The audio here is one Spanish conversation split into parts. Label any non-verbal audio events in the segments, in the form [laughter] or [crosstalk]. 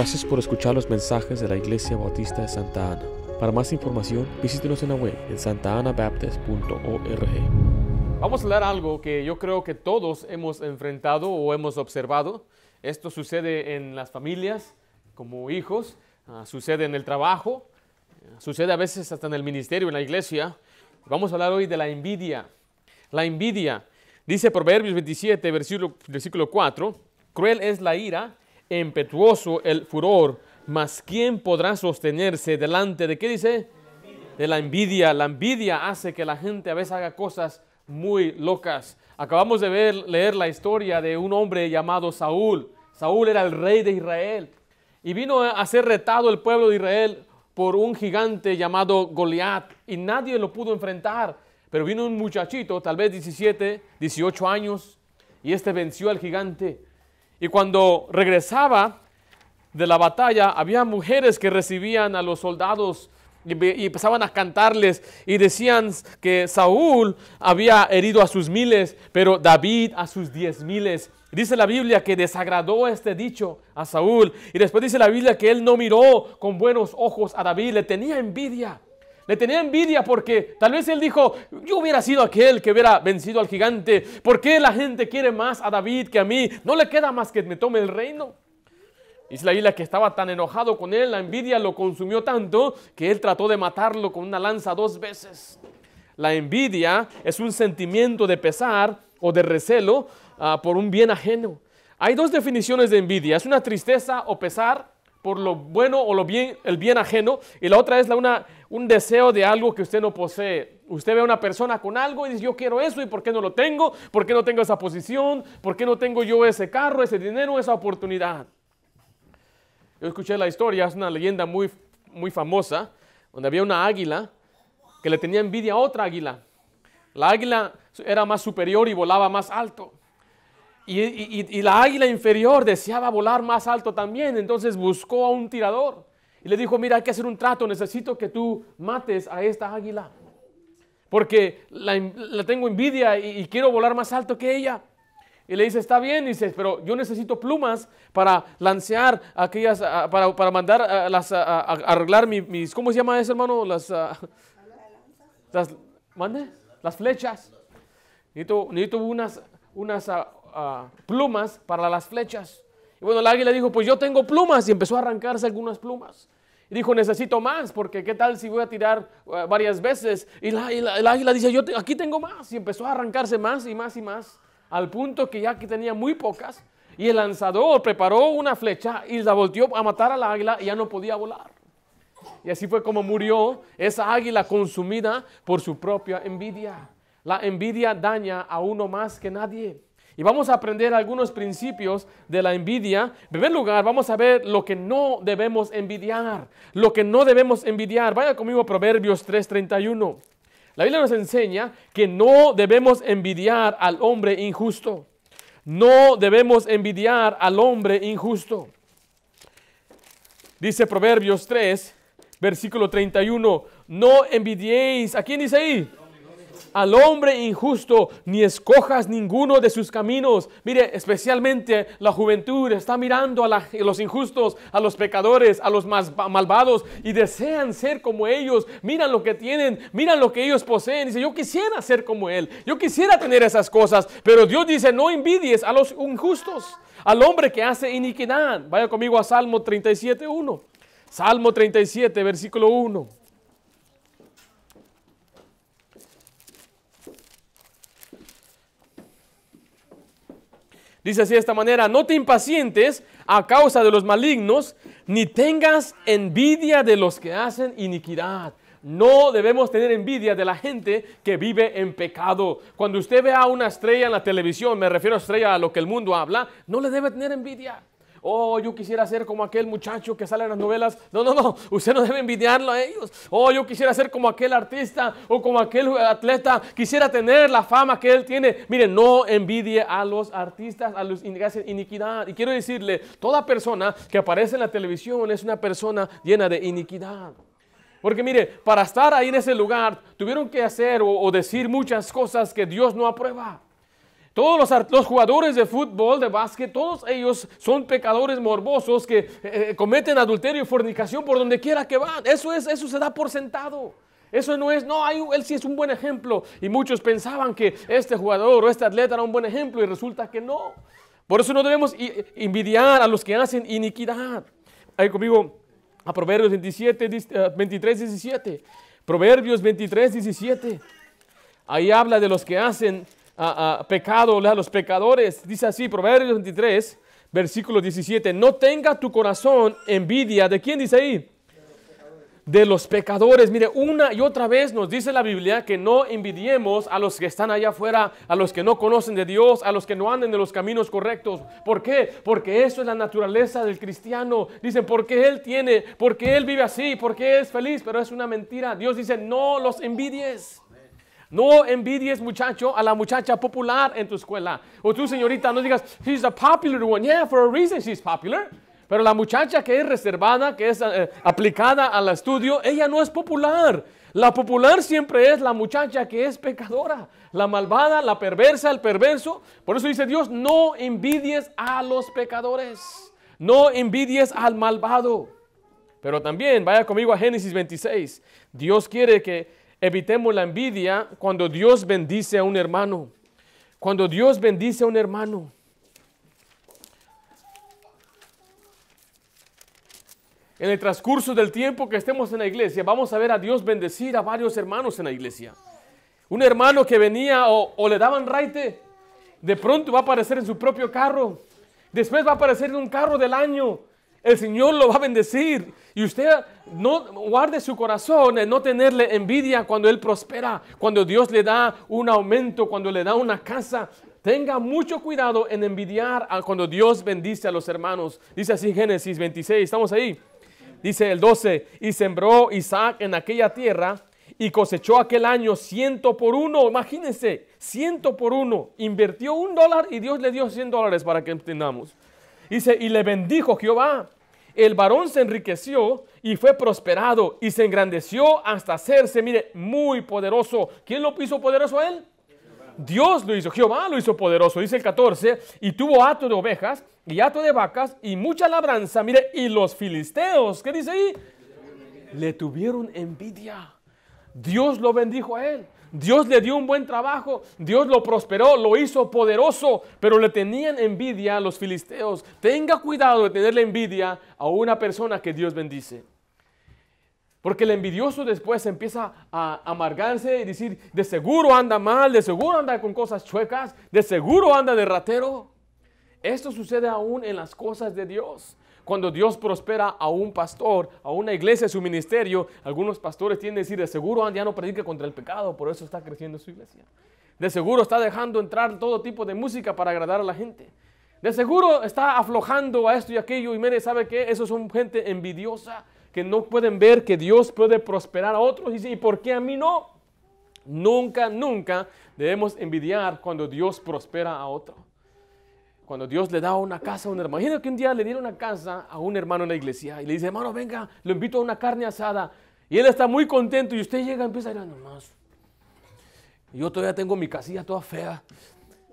Gracias por escuchar los mensajes de la Iglesia Bautista de Santa Ana. Para más información, visítenos en la web en santaanabaptist.org. Vamos a hablar algo que yo creo que todos hemos enfrentado o hemos observado. Esto sucede en las familias, como hijos, ah, sucede en el trabajo, ah, sucede a veces hasta en el ministerio, en la iglesia. Vamos a hablar hoy de la envidia. La envidia. Dice Proverbios 27, versículo 4, cruel es la ira impetuoso el furor, mas ¿quién podrá sostenerse delante de qué dice? De la envidia. La envidia hace que la gente a veces haga cosas muy locas. Acabamos de leer la historia de un hombre llamado Saúl. Saúl era el rey de Israel y vino a ser retado el pueblo de Israel por un gigante llamado Goliat y nadie lo pudo enfrentar. Pero vino un muchachito, tal vez 17, 18 años, y este venció al gigante. Y cuando regresaba de la batalla, había mujeres que recibían a los soldados y empezaban a cantarles y decían que Saúl había herido a sus miles, pero David a sus diez miles. Dice la Biblia que desagradó este dicho a Saúl. Y después dice la Biblia que él no miró con buenos ojos a David, le tenía envidia le tenía envidia porque tal vez él dijo, yo hubiera sido aquel que hubiera vencido al gigante. ¿Por qué la gente quiere más a David que a mí? No le queda más que me tome el reino. Islaíla que estaba tan enojado con él, la envidia lo consumió tanto que él trató de matarlo con una lanza dos veces. La envidia es un sentimiento de pesar o de recelo ah, por un bien ajeno. Hay dos definiciones de envidia, es una tristeza o pesar por lo bueno o lo bien, el bien ajeno, y la otra es la una, un deseo de algo que usted no posee. Usted ve a una persona con algo y dice, yo quiero eso, ¿y por qué no lo tengo? ¿Por qué no tengo esa posición? ¿Por qué no tengo yo ese carro, ese dinero, esa oportunidad? Yo escuché la historia, es una leyenda muy, muy famosa, donde había una águila que le tenía envidia a otra águila. La águila era más superior y volaba más alto. Y, la águila inferior deseaba volar más alto también, entonces buscó a un tirador y le dijo, mira, hay que hacer un trato, necesito que tú mates a esta águila, porque la, tengo envidia y, quiero volar más alto que ella. Y le dice, está bien, dice, pero yo necesito plumas para lancear aquellas, para, mandar arreglar mis, ¿cómo se llama eso, hermano? Las, las, ¿mande? Las flechas. Necesito, unas, unas Ah, plumas para las flechas. Y bueno, el águila dijo, pues yo tengo plumas y empezó a arrancarse algunas plumas. Y dijo, necesito más, porque qué tal si voy a tirar ah, varias veces. Y, el águila dice, yo aquí tengo más. Y empezó a arrancarse más y más y más, al punto que ya aquí tenía muy pocas. Y el lanzador preparó una flecha y la volteó a matar al águila y ya no podía volar. Y así fue como murió esa águila consumida por su propia envidia. La envidia daña a uno más que nadie. Y vamos a aprender algunos principios de la envidia. En primer lugar, vamos a ver lo que no debemos envidiar. Lo que no debemos envidiar. Vaya conmigo a Proverbios 3:31. La Biblia nos enseña que no debemos envidiar al hombre injusto. No debemos envidiar al hombre injusto. Dice Proverbios 3, versículo 31. No envidiéis. ¿A quién dice ahí? al hombre injusto, ni escojas ninguno de sus caminos. Mire, especialmente la juventud está mirando a, los injustos, a los pecadores, a los más, malvados y desean ser como ellos. Miran lo que tienen, miran lo que ellos poseen. Dice, yo quisiera ser como él, yo quisiera tener esas cosas, pero Dios dice, no envidies a los injustos, al hombre que hace iniquidad. Vaya conmigo a Salmo 37.1. Salmo 37, versículo 1. Dice así de esta manera, no te impacientes a causa de los malignos, ni tengas envidia de los que hacen iniquidad. No debemos tener envidia de la gente que vive en pecado. Cuando usted vea una estrella en la televisión, me refiero a estrella a lo que el mundo habla, no le debe tener envidia oh, yo quisiera ser como aquel muchacho que sale en las novelas. No, no, no, usted no debe envidiarlo a ellos. Oh, yo quisiera ser como aquel artista o como aquel atleta. Quisiera tener la fama que él tiene. Mire, no envidie a los artistas, a los iniquidad. Y quiero decirle, toda persona que aparece en la televisión es una persona llena de iniquidad. Porque mire, para estar ahí en ese lugar tuvieron que hacer o, o decir muchas cosas que Dios no aprueba. Todos los, jugadores de fútbol, de básquet, todos ellos son pecadores morbosos que eh, eh, cometen adulterio y fornicación por donde quiera que van. Eso, es, eso se da por sentado. Eso no es, no, hay, él sí es un buen ejemplo. Y muchos pensaban que este jugador o este atleta era un buen ejemplo y resulta que no. Por eso no debemos envidiar a los que hacen iniquidad. Ahí conmigo a Proverbios 27, 23, 17. Proverbios 23, 17. Ahí habla de los que hacen pecado, a los pecadores. Dice así, Proverbios 23, versículo 17, no tenga tu corazón envidia. ¿De quién dice ahí? de los pecadores. Mire, una y otra vez nos dice la Biblia que no envidiemos a los que están allá afuera, a los que no conocen de Dios, a los que no anden de los caminos correctos. ¿Por qué? Porque eso es la naturaleza del cristiano. Dicen, porque él tiene, porque él vive así, porque es feliz, pero es una mentira. Dios dice, no los envidies. No envidies, muchacho, a la muchacha popular en tu escuela. O tú, señorita, no digas, she's a popular one. Yeah, for a reason she's popular. Pero la muchacha que es reservada, que es eh, aplicada al estudio, ella no es popular. La popular siempre es la muchacha que es pecadora, la malvada, la perversa, el perverso. Por eso dice Dios, no envidies a los pecadores, no envidies al malvado. Pero también, vaya conmigo a Génesis 26, Dios quiere que Evitemos la envidia cuando Dios bendice a un hermano. Cuando Dios bendice a un hermano. En el transcurso del tiempo que estemos en la iglesia, vamos a ver a Dios bendecir a varios hermanos en la iglesia. Un hermano que venía o, le daban raite, de pronto va a aparecer en su propio carro. Después va a aparecer en un carro del año. El Señor lo va a bendecir. Y usted no guarde su corazón en no tenerle envidia cuando Él prospera, cuando Dios le da un aumento, cuando le da una casa. Tenga mucho cuidado en envidiar cuando Dios bendice a los hermanos. Dice así Génesis 26, estamos ahí. Dice el 12, y sembró Isaac en aquella tierra y cosechó aquel año ciento por uno. Imagínense, ciento por uno. Invirtió un dólar y Dios le dio cien dólares para que entendamos. Dice, y le bendijo Jehová el varón se enriqueció y fue prosperado y se engrandeció hasta hacerse, mire, muy poderoso. ¿Quién lo hizo poderoso a él? Dios lo hizo, Jehová lo hizo poderoso, dice el 14, y tuvo hato de ovejas y hato de vacas y mucha labranza, mire, y los filisteos, ¿qué dice ahí? Le tuvieron envidia. Dios lo bendijo a él. Dios le dio un buen trabajo, Dios lo prosperó, lo hizo poderoso, pero le tenían envidia a los filisteos. Tenga cuidado de tenerle envidia a una persona que Dios bendice. Porque el envidioso después empieza a amargarse y decir, de seguro anda mal, de seguro anda con cosas chuecas, de seguro anda de ratero. Esto sucede aún en las cosas de Dios. Cuando Dios prospera a un pastor, a una iglesia, a su ministerio, algunos pastores tienden a decir, de seguro ya no predica contra el pecado, por eso está creciendo su iglesia. De seguro está dejando entrar todo tipo de música para agradar a la gente. De seguro está aflojando a esto y aquello y mire, ¿sabe qué? Eso son gente envidiosa que no pueden ver que Dios puede prosperar a otros y dice, ¿y por qué a mí no? Nunca, nunca debemos envidiar cuando Dios prospera a otro cuando Dios le da una casa a un hermano. imagínate que un día le diera una casa a un hermano en la iglesia y le dice, hermano, venga, lo invito a una carne asada. Y él está muy contento y usted llega y empieza a ir, nomás. Yo todavía tengo mi casilla toda fea.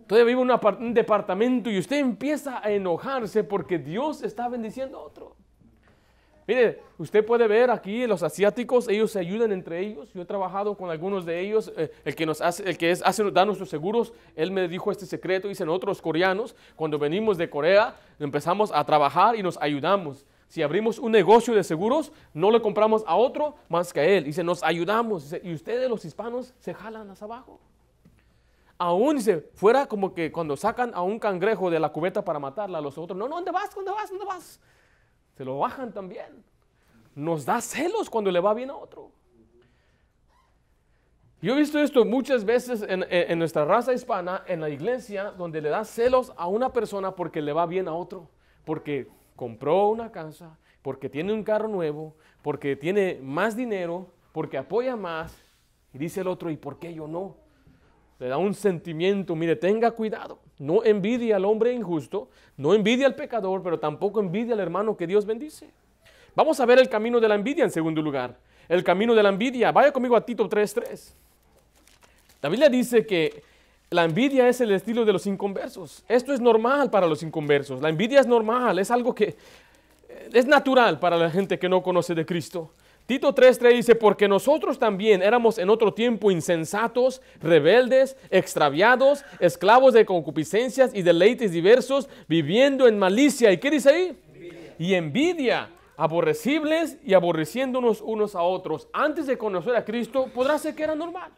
Todavía vivo en un departamento y usted empieza a enojarse porque Dios está bendiciendo a otro. Mire, usted puede ver aquí los asiáticos, ellos se ayudan entre ellos. Yo he trabajado con algunos de ellos. Eh, el que nos hace, el que es, hace, da nuestros seguros, él me dijo este secreto. Dicen otros coreanos, cuando venimos de Corea, empezamos a trabajar y nos ayudamos. Si abrimos un negocio de seguros, no le compramos a otro más que a él. Dice, nos ayudamos. y ustedes, los hispanos, se jalan hacia abajo. Aún dice, fuera como que cuando sacan a un cangrejo de la cubeta para matarla, los otros, no, no, ¿dónde vas? ¿Dónde vas? ¿Dónde vas? se lo bajan también. Nos da celos cuando le va bien a otro. Yo he visto esto muchas veces en, en, nuestra raza hispana, en la iglesia, donde le da celos a una persona porque le va bien a otro, porque compró una casa, porque tiene un carro nuevo, porque tiene más dinero, porque apoya más. Y dice el otro, ¿y por qué yo no? le da un sentimiento, mire, tenga cuidado, no envidia al hombre injusto, no envidia al pecador, pero tampoco envidia al hermano que Dios bendice. Vamos a ver el camino de la envidia en segundo lugar. El camino de la envidia. Vaya conmigo a Tito 3.3. La Biblia dice que la envidia es el estilo de los inconversos. Esto es normal para los inconversos. La envidia es normal, es algo que eh, es natural para la gente que no conoce de Cristo. Tito 3:3 dice, porque nosotros también éramos en otro tiempo insensatos, rebeldes, extraviados, esclavos de concupiscencias y deleites diversos, viviendo en malicia. ¿Y qué dice ahí? Y envidia, aborrecibles y aborreciéndonos unos a otros. Antes de conocer a Cristo, podrá ser que era normal.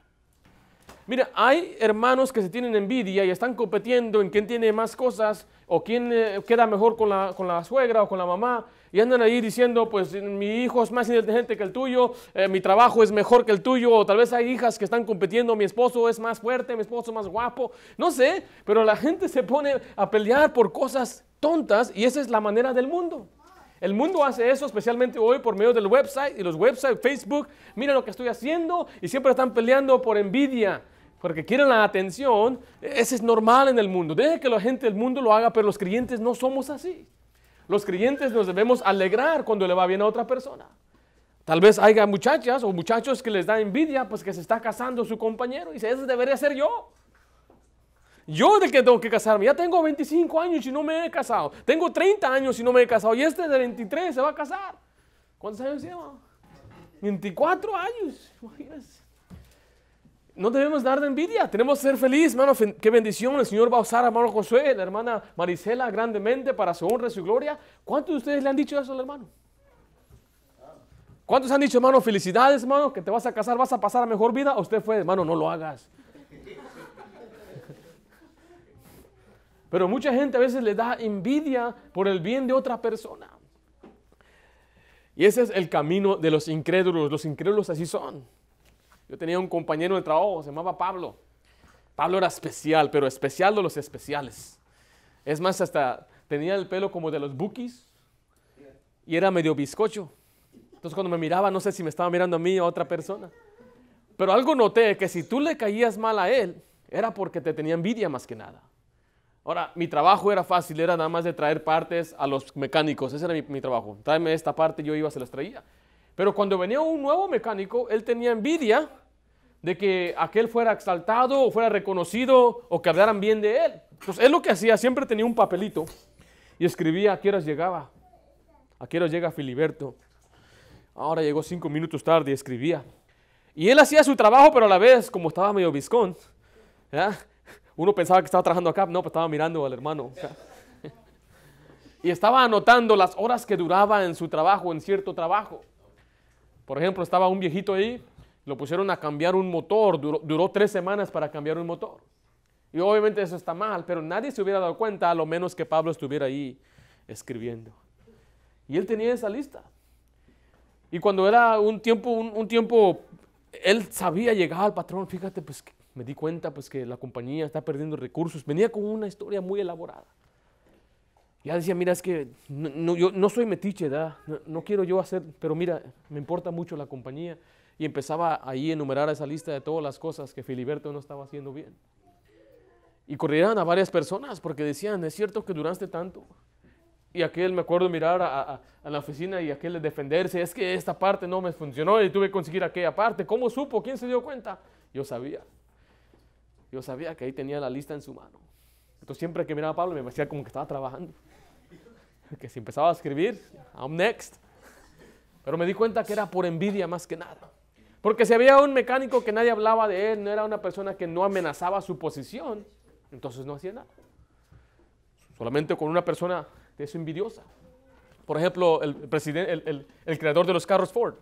Mira, hay hermanos que se tienen envidia y están compitiendo en quién tiene más cosas o quién eh, queda mejor con con la suegra o con la mamá y andan ahí diciendo, pues mi hijo es más inteligente que el tuyo, eh, mi trabajo es mejor que el tuyo, o tal vez hay hijas que están compitiendo, mi esposo es más fuerte, mi esposo es más guapo, no sé, pero la gente se pone a pelear por cosas tontas y esa es la manera del mundo. El mundo hace eso, especialmente hoy por medio del website y los websites, Facebook. Mira lo que estoy haciendo y siempre están peleando por envidia, porque quieren la atención. E-, eso es normal en el mundo. Deje que la gente del mundo lo haga, pero los creyentes no somos así. Los creyentes nos debemos alegrar cuando le va bien a otra persona. Tal vez haya muchachas o muchachos que les da envidia, pues que se está casando su compañero y dice, ese debería ser yo. Yo del que tengo que casarme. Ya tengo 25 años y no me he casado. Tengo 30 años y no me he casado. Y este de 23 se va a casar. ¿Cuántos años lleva? 24 años. Imagínense no debemos dar de envidia, tenemos que ser felices, hermano. Qué bendición el Señor va a usar a hermano Josué, la hermana Marisela, grandemente para su honra y su gloria. ¿Cuántos de ustedes le han dicho eso al hermano? ¿Cuántos han dicho, hermano, felicidades, hermano, que te vas a casar, vas a pasar a mejor vida? usted fue, hermano, no lo hagas? [laughs] Pero mucha gente a veces le da envidia por el bien de otra persona. Y ese es el camino de los incrédulos. Los incrédulos así son. Yo tenía un compañero de trabajo, se llamaba Pablo. Pablo era especial, pero especial de los especiales. Es más, hasta tenía el pelo como de los bookies y era medio bizcocho. Entonces cuando me miraba, no sé si me estaba mirando a mí o a otra persona. Pero algo noté, que si tú le caías mal a él, era porque te tenía envidia más que nada. Ahora, mi trabajo era fácil, era nada más de traer partes a los mecánicos, ese era mi, trabajo. Tráeme esta parte, yo iba, se las traía. Pero cuando venía un nuevo mecánico, él tenía envidia de que aquel fuera exaltado o fuera reconocido o que hablaran bien de él. Entonces, él lo que hacía, siempre tenía un papelito y escribía a qué horas llegaba, a qué horas llega Filiberto. Ahora llegó cinco minutos tarde y escribía. Y él hacía su trabajo, pero a la vez, como estaba medio viscón, uno pensaba que estaba trabajando acá, no, pues estaba mirando al hermano. [laughs] Y estaba anotando las horas que duraba en su trabajo, en cierto trabajo. Por ejemplo, estaba un viejito ahí, lo pusieron a cambiar un motor, duró, duró tres semanas para cambiar un motor. Y obviamente eso está mal, pero nadie se hubiera dado cuenta a lo menos que Pablo estuviera ahí escribiendo. Y él tenía esa lista. Y cuando era un tiempo, un, tiempo, él sabía llegar al patrón, fíjate, pues me di cuenta pues que la compañía está perdiendo recursos. Venía con una historia muy elaborada. Ya decía, mira, es que no, yo no soy metiche, ¿da? No, no quiero yo hacer, pero mira, me importa mucho la compañía. Y empezaba ahí a enumerar esa lista de todas las cosas que Filiberto no estaba haciendo bien. Y corrían a varias personas porque decían, es cierto que duraste tanto. Y aquel, me acuerdo mirar a, a la oficina y aquel defenderse, es que esta parte no me funcionó y tuve que conseguir aquella parte. ¿Cómo supo? ¿Quién se dio cuenta? Yo sabía. Yo sabía que ahí tenía la lista en su mano. Entonces siempre que miraba a Pablo me parecía como que estaba trabajando. [laughs] Que si empezaba a escribir, I'm next. Pero me di cuenta que era por envidia más que nada. Porque si había un mecánico que nadie hablaba de él, no era una persona que no amenazaba su posición, entonces no hacía nada. Solamente con una persona de eso envidiosa. Por ejemplo, el, presidente, el, creador de los carros Ford.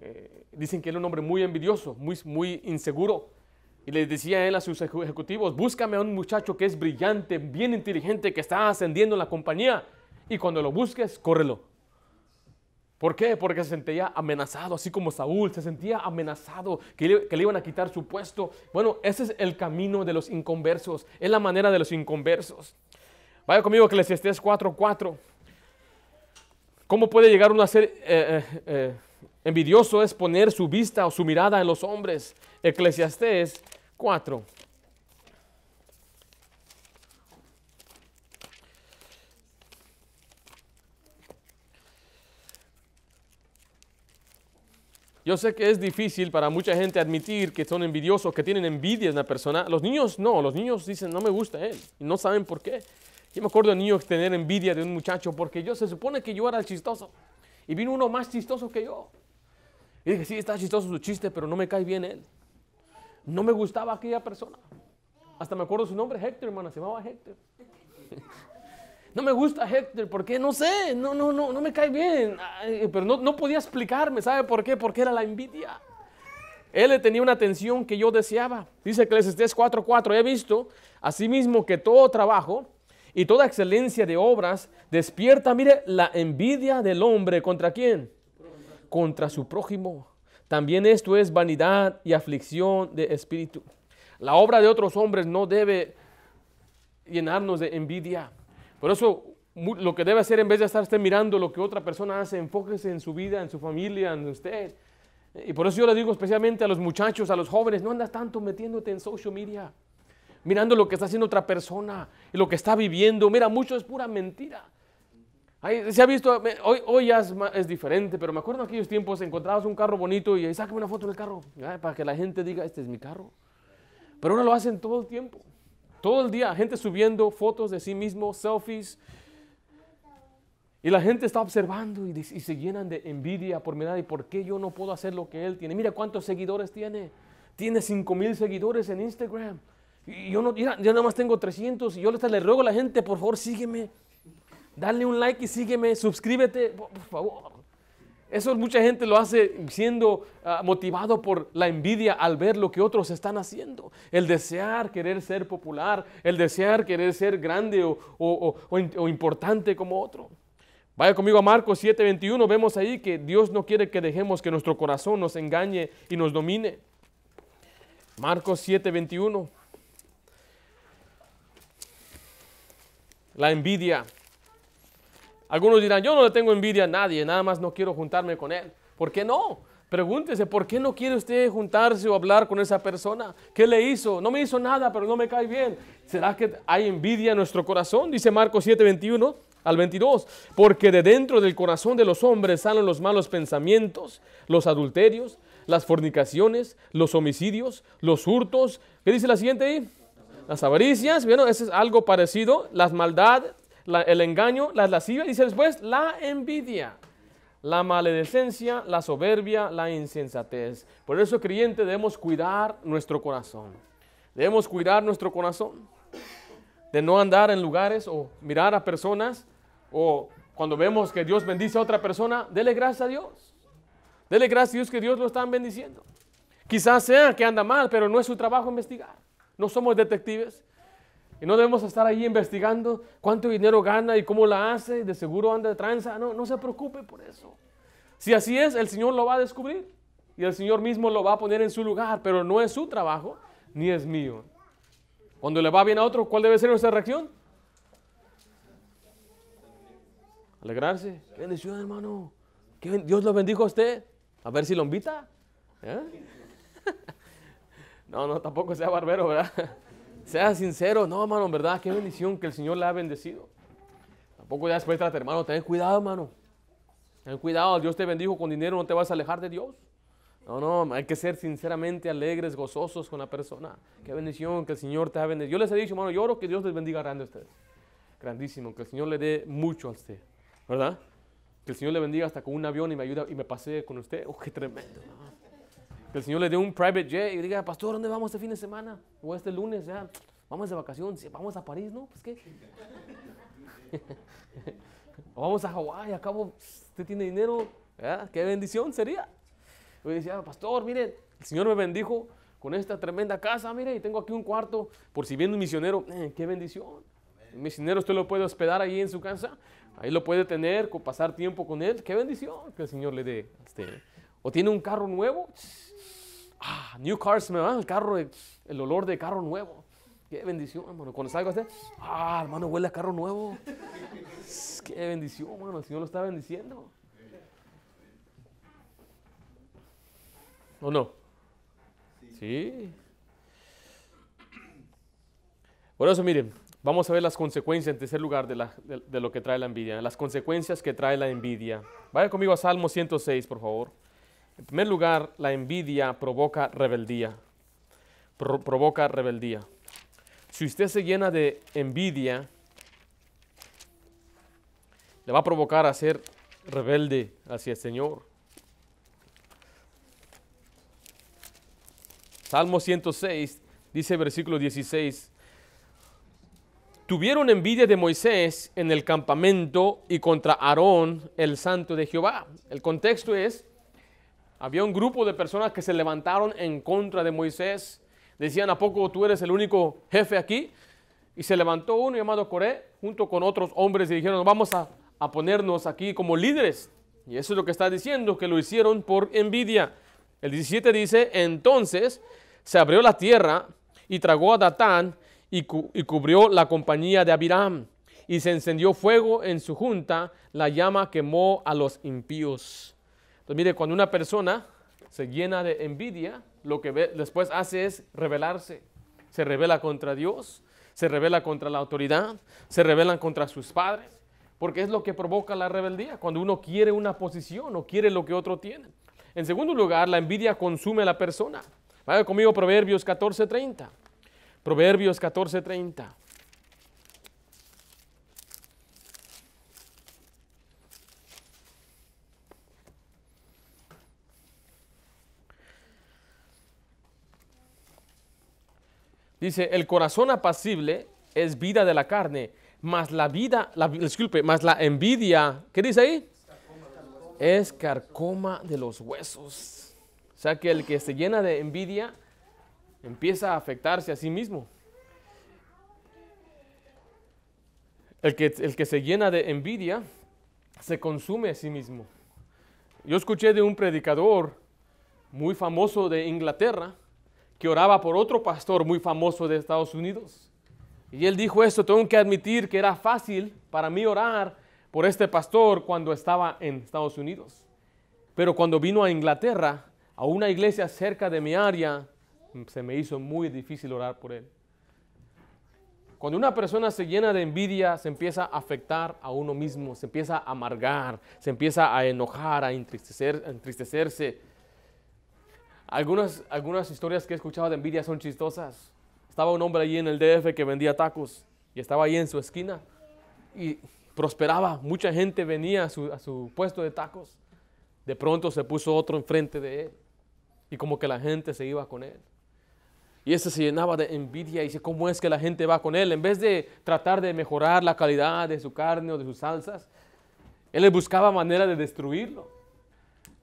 Eh, dicen que era un hombre muy envidioso, muy, muy inseguro. Y le decía a él a sus ejecutivos, búscame a un muchacho que es brillante, bien inteligente, que está ascendiendo en la compañía. Y cuando lo busques, córrelo. ¿Por qué? Porque se sentía amenazado, así como Saúl se sentía amenazado, que le, iban a quitar su puesto. Bueno, ese es el camino de los inconversos, es la manera de los inconversos. Vaya conmigo que 4.4. ¿Cómo puede llegar uno a ser eh, eh, eh, envidioso? Es poner su vista o su mirada en los hombres. Eclesiastés 4. Yo sé que es difícil para mucha gente admitir que son envidiosos, que tienen envidia en la persona. Los niños no, los niños dicen, no me gusta él, y no saben por qué. Yo me acuerdo de niños tener envidia de un muchacho porque yo se supone que yo era el chistoso. Y vino uno más chistoso que yo. Y dije, sí, está chistoso su chiste, pero no me cae bien él. No me gustaba aquella persona. Hasta me acuerdo su nombre, Héctor, hermano, se llamaba Héctor. [laughs] no me gusta Héctor, ¿por qué? No sé, no, no, no, no me cae bien. pero no, no podía explicarme, ¿sabe por qué? Porque era la envidia. Él le tenía una atención que yo deseaba. Dice Eclesiastes 4:4, he visto asimismo que todo trabajo y toda excelencia de obras despierta, mire, la envidia del hombre contra quién? Contra su prójimo. También esto es vanidad y aflicción de espíritu. La obra de otros hombres no debe llenarnos de envidia. Por eso lo que debe hacer en vez de estar mirando lo que otra persona hace, enfóquese en su vida, en su familia, en usted. Y por eso yo le digo especialmente a los muchachos, a los jóvenes, no andas tanto metiéndote en social media, mirando lo que está haciendo otra persona y lo que está viviendo. Mira, mucho es pura mentira. se ha visto, hoy, hoy ya es, diferente, pero me acuerdo de aquellos tiempos, encontrabas un carro bonito y ahí sácame una foto del carro, para que la gente diga, este es mi carro. Pero ahora lo hacen todo el tiempo. Todo el día gente subiendo fotos de sí mismo, selfies. Y la gente está observando y, se llenan de envidia por mirar, ¿y por qué yo no puedo hacer lo que él tiene? Mira cuántos seguidores tiene. Tiene 5,000 mil seguidores en Instagram. Y yo, no, mira, yo nada más tengo 300 y yo le, ruego a la gente, por favor, sígueme. Dale un like y sígueme, suscríbete, por favor. Eso mucha gente lo hace siendo ah, motivado por la envidia al ver lo que otros están haciendo. El desear querer ser popular, el desear querer ser grande o, o importante como otro. Vaya conmigo a Marcos 7:21, vemos ahí que Dios no quiere que dejemos que nuestro corazón nos engañe y nos domine. Marcos 7:21. La envidia. Algunos dirán, yo no le tengo envidia a nadie, nada más no quiero juntarme con él. ¿Por qué no? Pregúntese, ¿por qué no quiere usted juntarse o hablar con esa persona? ¿Qué le hizo? No me hizo nada, pero no me cae bien. ¿Será que hay envidia en nuestro corazón? Dice Marcos 7, 21 al 22. Porque de dentro del corazón de los hombres salen los malos pensamientos, los adulterios, las fornicaciones, los homicidios, los hurtos. ¿Qué dice la siguiente ahí? Las avaricias, bueno, eso es algo parecido. Las maldades el engaño, la lascivia, dice después la envidia, la maledicencia, la soberbia, la insensatez. Por eso, creyente, debemos cuidar nuestro corazón. Debemos cuidar nuestro corazón de no andar en lugares o mirar a personas o cuando vemos que Dios bendice a otra persona, dele gracias a Dios. Dele gracias a Dios que Dios lo está bendiciendo. Quizás sea que anda mal, pero no es su trabajo investigar. No somos detectives. Y no debemos estar ahí investigando cuánto dinero gana y cómo la hace, de seguro anda de tranza. No, no se preocupe por eso. Si así es, el Señor lo va a descubrir y el Señor mismo lo va a poner en su lugar, pero no es su trabajo ni es mío. Cuando le va bien a otro, ¿cuál debe ser nuestra reacción? Alegrarse. bendición, hermano. Dios lo bendijo a usted. A ver si lo invita. ¿eh? [laughs] No, no, tampoco sea barbero, ¿verdad? Sea sincero, no, hermano, verdad, qué bendición que el Señor le ha bendecido. Tampoco ya después trate, hermano, ten cuidado, hermano. Ten cuidado, Dios te bendijo con dinero, no te vas a alejar de Dios. No, no, hay que ser sinceramente alegres, gozosos con la persona. Qué bendición que el Señor te ha bendecido. Yo les he dicho, hermano, yo oro que Dios les bendiga grande a ustedes. Grandísimo, que el Señor le dé mucho a usted, ¿verdad? Que el Señor le bendiga hasta con un avión y me ayuda y me pasee con usted. ¡Oh, qué tremendo! Que el Señor le dé un private jet y diga, pastor, ¿dónde vamos este fin de semana? O este lunes, ya. Vamos de vacaciones, vamos a París, ¿no? Pues qué. [laughs] o vamos a Hawái, acabo, usted tiene dinero, ¿ya? Qué bendición sería. Y decía, ah, pastor, mire, el Señor me bendijo con esta tremenda casa, mire, y tengo aquí un cuarto por si viene un misionero, eh, qué bendición. El misionero usted lo puede hospedar ahí en su casa, ahí lo puede tener, pasar tiempo con él, qué bendición que el Señor le dé este o tiene un carro nuevo. Ah, new cars me van, el carro, el olor de carro nuevo. Qué bendición, hermano. Cuando salgo así, ah, hermano, huele a carro nuevo. Qué bendición, hermano. El Señor lo está bendiciendo. ¿O no? Sí. Por eso, miren, vamos a ver las consecuencias en tercer lugar de lo que trae la envidia. Las consecuencias que trae la envidia. Vaya conmigo a Salmo 106, por favor. En primer lugar, la envidia provoca rebeldía. provoca rebeldía. Si usted se llena de envidia, le va a provocar a ser rebelde hacia el Señor. Salmo 106 dice versículo 16, tuvieron envidia de Moisés en el campamento y contra Aarón, el santo de Jehová. El contexto es, había un grupo de personas que se levantaron en contra de Moisés. Decían, ¿a poco tú eres el único jefe aquí? Y se levantó uno llamado Coré junto con otros hombres y dijeron, vamos a, ponernos aquí como líderes. Y eso es lo que está diciendo, que lo hicieron por envidia. El 17 dice, entonces se abrió la tierra y tragó a Datán y, y, cubrió la compañía de Abiram. Y se encendió fuego en su junta, la llama quemó a los impíos. Entonces, mire, cuando una persona se llena de envidia, lo que después hace es rebelarse. Se revela contra Dios, se revela contra la autoridad, se rebelan contra sus padres, porque es lo que provoca la rebeldía, cuando uno quiere una posición o quiere lo que otro tiene. En segundo lugar, la envidia consume a la persona. Vaya conmigo Proverbios 14:30. Proverbios 14:30. Dice, el corazón apacible es vida de la carne, más la vida, disculpe, más la envidia, ¿qué dice ahí? Es carcoma de los huesos. O sea que el que se llena de envidia empieza a afectarse a sí mismo. El que, el que se llena de envidia se consume a sí mismo. Yo escuché de un predicador muy famoso de Inglaterra que oraba por otro pastor muy famoso de Estados Unidos. Y él dijo esto, tengo que admitir que era fácil para mí orar por este pastor cuando estaba en Estados Unidos. Pero cuando vino a Inglaterra, a una iglesia cerca de mi área, se me hizo muy difícil orar por él. Cuando una persona se llena de envidia, se empieza a afectar a uno mismo, se empieza a amargar, se empieza a enojar, a a entristecerse algunas, algunas historias que he escuchado de envidia son chistosas. Estaba un hombre allí en el DF que vendía tacos y estaba ahí en su esquina y prosperaba. Mucha gente venía a su, a su puesto de tacos. De pronto se puso otro enfrente de él y como que la gente se iba con él. Y ese se llenaba de envidia y dice, ¿cómo es que la gente va con él? En vez de tratar de mejorar la calidad de su carne o de sus salsas, él le buscaba manera de destruirlo.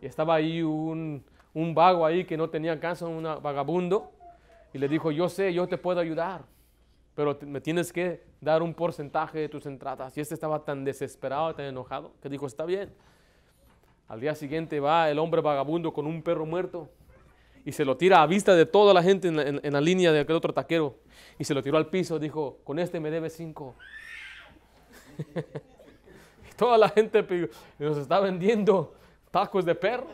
Y estaba ahí un un vago ahí que no tenía casa, un vagabundo, y le dijo, yo sé, yo te puedo ayudar, pero me tienes que dar un porcentaje de tus entradas. Y este estaba tan desesperado, tan enojado, que dijo, está bien. Al día siguiente va el hombre vagabundo con un perro muerto y se lo tira a vista de toda la gente en la, la línea de aquel otro taquero. Y se lo tiró al piso, dijo, con este me debe cinco. [laughs] y toda la gente nos está vendiendo tacos de perro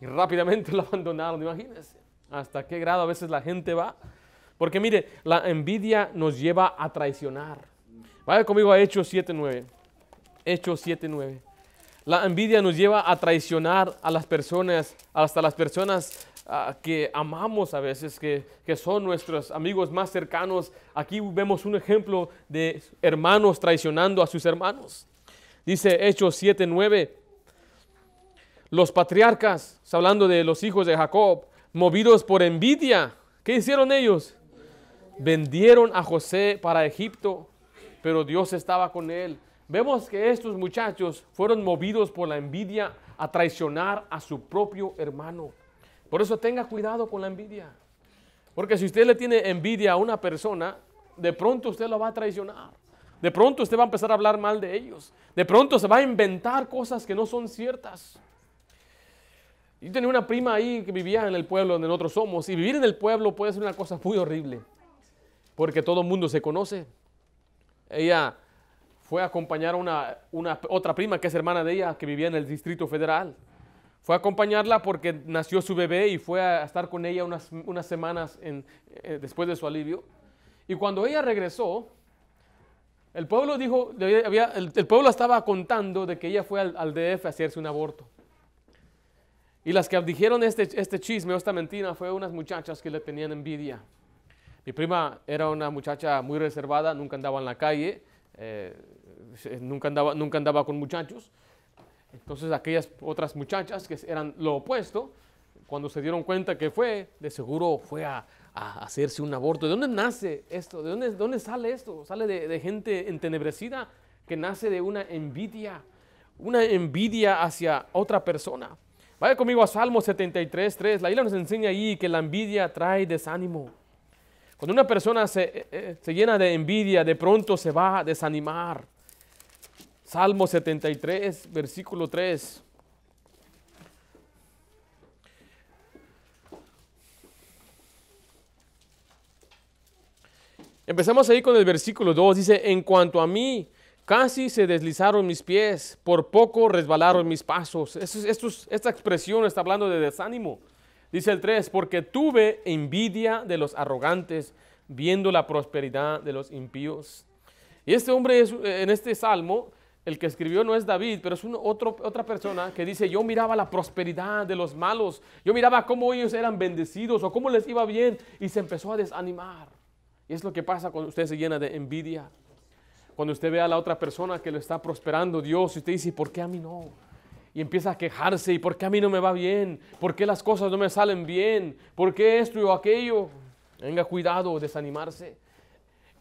y rápidamente [laughs] lo abandonaron, imagínense. ¿Hasta qué grado a veces la gente va? Porque mire, la envidia nos lleva a traicionar. Vaya conmigo a Hechos 7.9. Hechos 7.9. La envidia nos lleva a traicionar a las personas, hasta las personas ah, que amamos a veces, que, que son nuestros amigos más cercanos. Aquí vemos un ejemplo de hermanos traicionando a sus hermanos. Dice Hechos 7.9. Los patriarcas, hablando de los hijos de Jacob, movidos por envidia, ¿qué hicieron ellos? Vendieron a José para Egipto, pero Dios estaba con él. Vemos que estos muchachos fueron movidos por la envidia a traicionar a su propio hermano. Por eso tenga cuidado con la envidia. Porque si usted le tiene envidia a una persona, de pronto usted lo va a traicionar. De pronto usted va a empezar a hablar mal de ellos. De pronto se va a inventar cosas que no son ciertas. Yo tenía una prima ahí que vivía en el pueblo donde nosotros somos y vivir en el pueblo puede ser una cosa muy horrible porque todo el mundo se conoce. Ella fue a acompañar a una, otra prima que es hermana de ella que vivía en el Distrito Federal. Fue a acompañarla porque nació su bebé y fue a estar con ella unas, semanas eh, después de su alivio. Y cuando ella regresó, el pueblo dijo, el, pueblo estaba contando de que ella fue al, al DF a hacerse un aborto. Y las que dijeron este, este chisme o esta mentira fue unas muchachas que le tenían envidia. Mi prima era una muchacha muy reservada, nunca andaba en la calle, eh, nunca, andaba, nunca andaba con muchachos. Entonces aquellas otras muchachas que eran lo opuesto, cuando se dieron cuenta que fue, de seguro fue a, hacerse un aborto. ¿De dónde nace esto? ¿De dónde, dónde sale esto? Sale de, de gente entenebrecida que nace de una envidia, una envidia hacia otra persona. Vaya conmigo a Salmo 73, 3. La isla nos enseña ahí que la envidia trae desánimo. Cuando una persona se, eh, eh, se llena de envidia, de pronto se va a desanimar. Salmo 73, versículo 3. Empezamos ahí con el versículo 2. Dice, en cuanto a mí, Casi se deslizaron mis pies, por poco resbalaron mis pasos. esta expresión está hablando de desánimo. Dice el 3, porque tuve envidia de los arrogantes, viendo la prosperidad de los impíos. Y este hombre eh, en este salmo, el que escribió no es David, pero es otra persona que dice, yo miraba la prosperidad de los malos, yo miraba cómo ellos eran bendecidos o cómo les iba bien y se empezó a desanimar. Y es lo que pasa cuando usted se llena de envidia. Cuando usted ve a la otra persona que lo está prosperando Dios y usted dice, ¿por qué a mí no? Y empieza a quejarse, ¿y por qué a mí no me va bien? ¿Por qué las cosas no me salen bien? ¿Por qué esto o aquello? Tenga cuidado de desanimarse.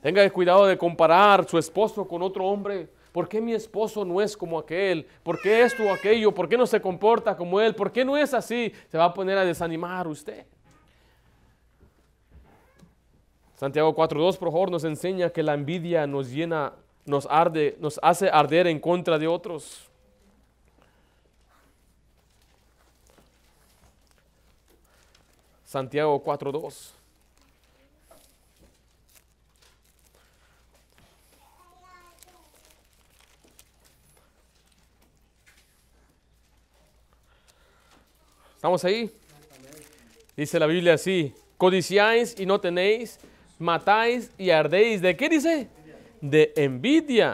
Tenga cuidado de comparar su esposo con otro hombre. ¿Por qué mi esposo no es como aquel? ¿Por qué esto o aquello? ¿Por qué no se comporta como él? ¿Por qué no es así? Se va a poner a desanimar usted. Santiago 4.2, por favor, nos enseña que la envidia nos llena nos arde, nos hace arder en contra de otros. Santiago 4.2. ¿Estamos ahí? Dice la Biblia así, codiciáis y no tenéis, matáis y ardéis. ¿De qué dice? de envidia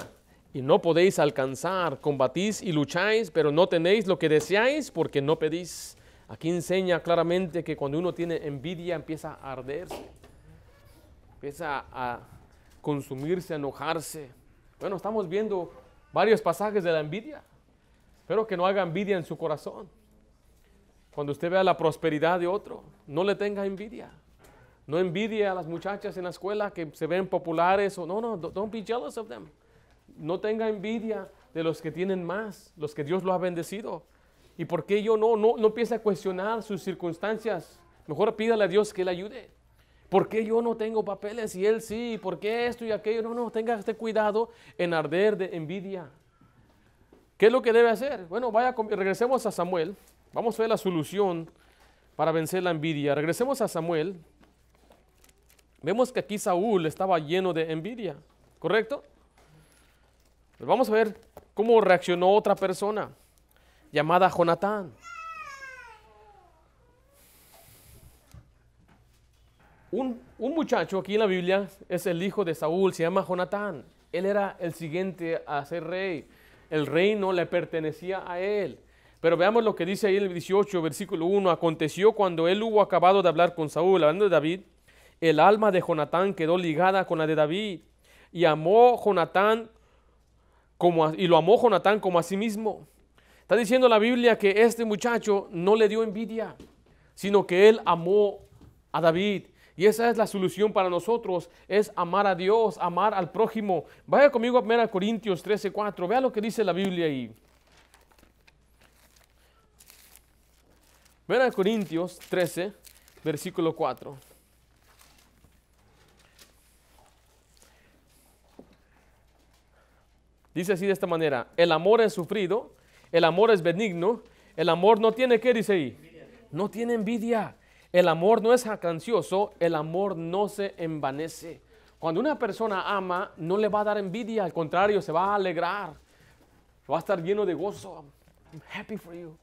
y no podéis alcanzar. Combatís y lucháis, pero no tenéis lo que deseáis porque no pedís. Aquí enseña claramente que cuando uno tiene envidia empieza a arder empieza a consumirse, a enojarse. Bueno, estamos viendo varios pasajes de la envidia. Espero que no haga envidia en su corazón. Cuando usted vea la prosperidad de otro, no le tenga envidia. No envidie a las muchachas en la escuela que se ven populares. O, no, no, don't be jealous of them. No tenga envidia de los que tienen más, los que Dios lo ha bendecido. ¿Y por qué yo no? No, no empiece a cuestionar sus circunstancias. Mejor pídale a Dios que le ayude. ¿Por qué yo no tengo papeles y él sí? ¿Por qué esto y aquello? No, no, tenga este cuidado en arder de envidia. ¿Qué es lo que debe hacer? Bueno, vaya, regresemos a Samuel. Vamos a ver la solución para vencer la envidia. Regresemos a Samuel Vemos que aquí Saúl estaba lleno de envidia, ¿correcto? Pues vamos a ver cómo reaccionó otra persona llamada Jonatán. Un, un, muchacho aquí en la Biblia es el hijo de Saúl, se llama Jonatán. Él era el siguiente a ser rey. El reino le pertenecía a él. Pero veamos lo que dice ahí en el 18, versículo 1. Aconteció cuando él hubo acabado de hablar con Saúl, hablando de David, el alma de Jonatán quedó ligada con la de David y amó Jonatán como y lo amó Jonatán como a sí mismo. Está diciendo la Biblia que este muchacho no le dio envidia, sino que él amó a David. Y esa es la solución para nosotros, es amar a Dios, amar al prójimo. Vaya conmigo a 1 Corintios 13, 4. Vea lo que dice la Biblia ahí. 1 Corintios 13, versículo 4. Dice así de esta manera, el amor es sufrido, el amor es benigno, el amor no tiene, ¿qué dice ahí? No tiene envidia, el amor no es jacancioso, el amor no se envanece. Cuando una persona ama, no le va a dar envidia, al contrario, se va a alegrar, va a estar lleno de gozo. I'm happy for you.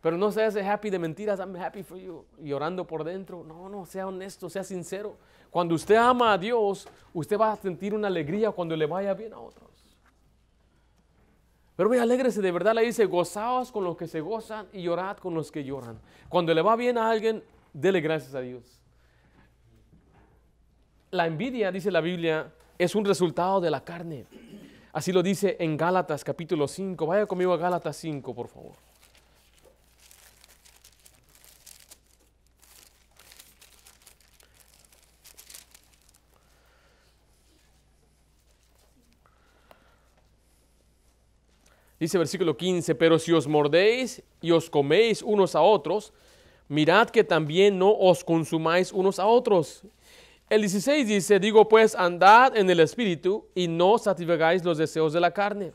Pero no se hace happy de mentiras, I'm happy for you. llorando por dentro. No, no, sea honesto, sea sincero. Cuando usted ama a Dios, usted va a sentir una alegría cuando le vaya bien a otros. Pero ve, alégrese, de verdad le dice, gozaos con los que se gozan y llorad con los que lloran. Cuando le va bien a alguien, dele gracias a Dios. La envidia, dice la Biblia, es un resultado de la carne. Así lo dice en Gálatas capítulo 5. Vaya conmigo a Gálatas 5, por favor. Dice versículo 15, pero si os mordéis y os coméis unos a otros, mirad que también no os consumáis unos a otros. El 16 dice, digo pues, andad en el Espíritu y no satisfagáis los deseos de la carne.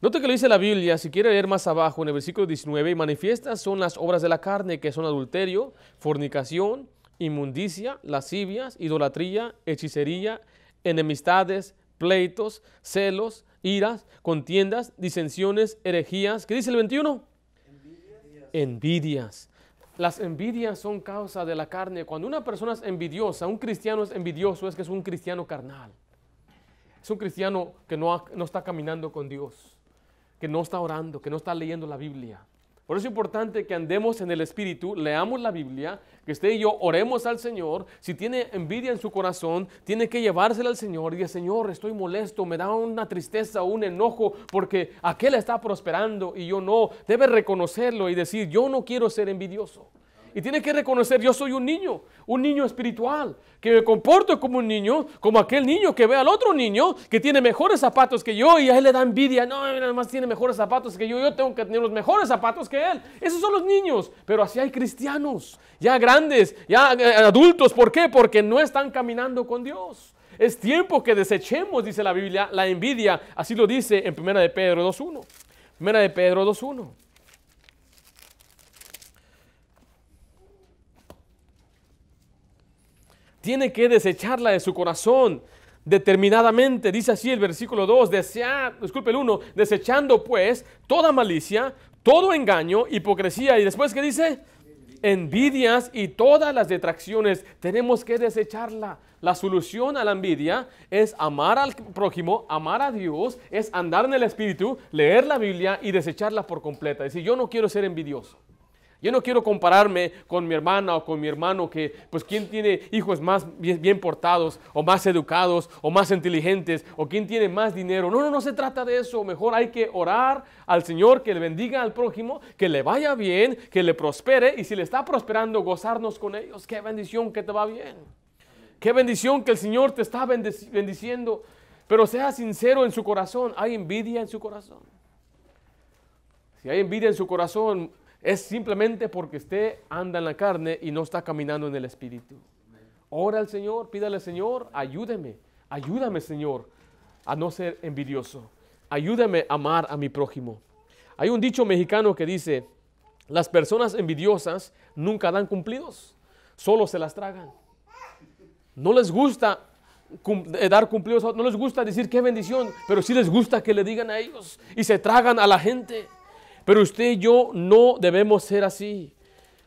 Note que lo dice la Biblia, si quiere leer más abajo en el versículo 19, y manifiestas son las obras de la carne, que son adulterio, fornicación, inmundicia, lascivias, idolatría, hechicería, enemistades, pleitos, celos, iras, contiendas, disensiones, herejías. ¿Qué dice el 21? Envidias. Las envidias son causa de la carne. Cuando una persona es envidiosa, un cristiano es envidioso, es que es un cristiano carnal. Es un cristiano que no, no está caminando con Dios, que no está orando, que no está leyendo la Biblia, por eso es importante que andemos en el Espíritu, leamos la Biblia, que usted y yo oremos al Señor. Si tiene envidia en su corazón, tiene que llevársela al Señor y decir, Señor, estoy molesto, me da una tristeza, un enojo, porque aquel está prosperando y yo no. Debe reconocerlo y decir, yo no quiero ser envidioso. Y tiene que reconocer, yo soy un niño, un niño espiritual, que me comporto como un niño, como aquel niño que ve al otro niño que tiene mejores zapatos que yo y a él le da envidia. No, nada más tiene mejores zapatos que yo, yo tengo que tener los mejores zapatos que él. Esos son los niños, pero así hay cristianos, ya grandes, ya eh, adultos. ¿Por qué? Porque no están caminando con Dios. Es tiempo que desechemos, dice la Biblia, la envidia. Así lo dice en 1 de Pedro 2.1. 1 de Pedro 2.1. tiene que desecharla de su corazón determinadamente. Dice así el versículo 2, desea, disculpe el 1, desechando pues toda malicia, todo engaño, hipocresía. Y después, ¿qué dice? Envidias y todas las detracciones. Tenemos que desecharla. La solución a la envidia es amar al prójimo, amar a Dios, es andar en el Espíritu, leer la Biblia y desecharla por completa. Es decir, yo no quiero ser envidioso. Yo no quiero compararme con mi hermana o con mi hermano que, pues, ¿quién tiene hijos más bien, portados o más educados o más inteligentes o quién tiene más dinero? No, no, no se trata de eso. Mejor hay que orar al Señor que le bendiga al prójimo, que le vaya bien, que le prospere y si le está prosperando, gozarnos con ellos. Qué bendición que te va bien. Qué bendición que el Señor te está bendiciendo. Pero sea sincero en su corazón. Hay envidia en su corazón. Si hay envidia en su corazón, es simplemente porque usted anda en la carne y no está caminando en el Espíritu. Ora al Señor, pídale al Señor, ayúdeme, ayúdame Señor a no ser envidioso. Ayúdame a amar a mi prójimo. Hay un dicho mexicano que dice, las personas envidiosas nunca dan cumplidos, solo se las tragan. No les gusta eh, dar cumplidos, no les gusta decir qué bendición, pero sí les gusta que le digan a ellos y se tragan a la gente. Pero usted y yo no debemos ser así.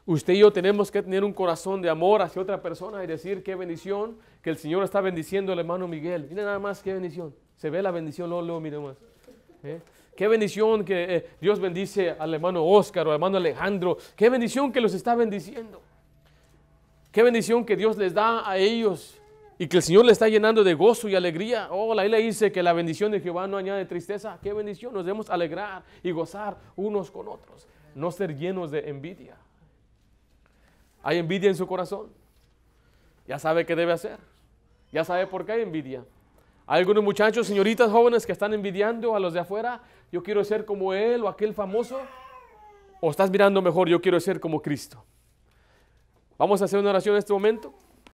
Usted y yo tenemos que tener un corazón de amor hacia otra persona y decir qué bendición que el Señor está bendiciendo al hermano Miguel. mire nada más qué bendición. Se ve la bendición, luego, luego mira más. ¿Eh? Qué bendición que eh, Dios bendice al hermano Oscar o al hermano Alejandro. Qué bendición que los está bendiciendo. Qué bendición que Dios les da a ellos y que el Señor le está llenando de gozo y alegría. Oh, la le dice que la bendición de Jehová no añade tristeza. ¡Qué bendición! Nos debemos alegrar y gozar unos con otros, no ser llenos de envidia. Hay envidia en su corazón. Ya sabe qué debe hacer. Ya sabe por qué hay envidia. Hay algunos muchachos, señoritas jóvenes que están envidiando a los de afuera. Yo quiero ser como él o aquel famoso. O estás mirando mejor, yo quiero ser como Cristo. Vamos a hacer una oración en este momento.